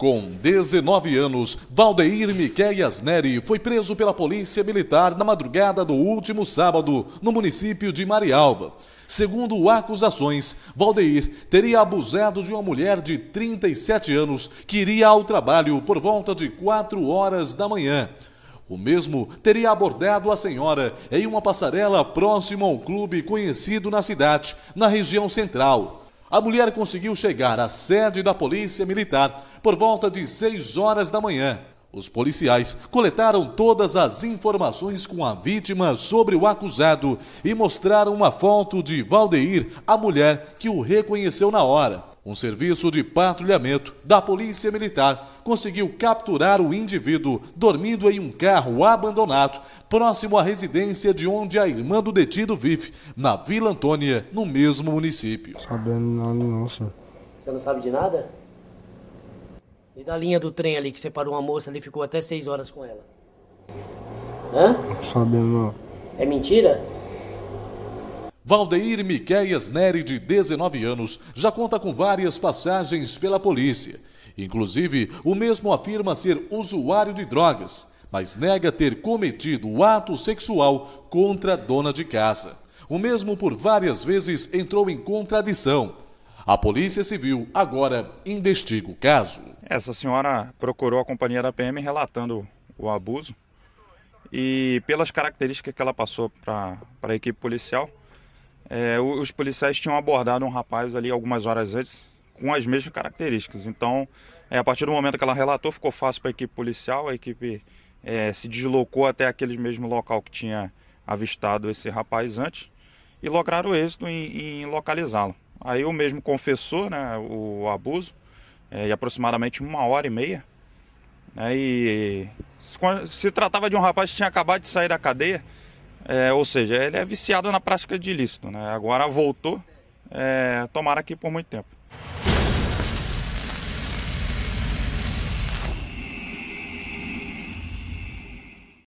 Com 19 anos, Valdeir Miqueias Neri foi preso pela Polícia Militar na madrugada do último sábado, no município de Marialva. Segundo acusações, Valdeir teria abusado de uma mulher de 37 anos que iria ao trabalho por volta de 4 horas da manhã. O mesmo teria abordado a senhora em uma passarela próxima a um clube conhecido na cidade, na região central a mulher conseguiu chegar à sede da Polícia Militar por volta de 6 horas da manhã. Os policiais coletaram todas as informações com a vítima sobre o acusado e mostraram uma foto de Valdeir, a mulher que o reconheceu na hora. Um serviço de patrulhamento da Polícia Militar conseguiu capturar o indivíduo dormindo em um carro abandonado próximo à residência de onde a irmã do detido vive, na Vila Antônia, no mesmo município. Sabendo nada, não, senhor. Você não sabe de nada? E da linha do trem ali que separou uma moça ali, ficou até seis horas com ela? Hã? Sabendo não. É mentira? Valdeir Miqueias Neri, de 19 anos, já conta com várias passagens pela polícia. Inclusive, o mesmo afirma ser usuário de drogas, mas nega ter cometido ato sexual contra a dona de casa. O mesmo por várias vezes entrou em contradição. A Polícia Civil agora investiga o caso. Essa senhora procurou a companhia da PM relatando o abuso e pelas características que ela passou para a equipe policial, é, os policiais tinham abordado um rapaz ali algumas horas antes com as mesmas características. Então, é, a partir do momento que ela relatou, ficou fácil para a equipe policial. A equipe é, se deslocou até aquele mesmo local que tinha avistado esse rapaz antes e lograram êxito em, em localizá-lo. Aí o mesmo confessou né, o abuso é, e aproximadamente uma hora e meia. Né, e se, se tratava de um rapaz que tinha acabado de sair da cadeia é, ou seja, ele é viciado na prática de ilícito. Né? Agora voltou, é, tomara aqui por muito tempo.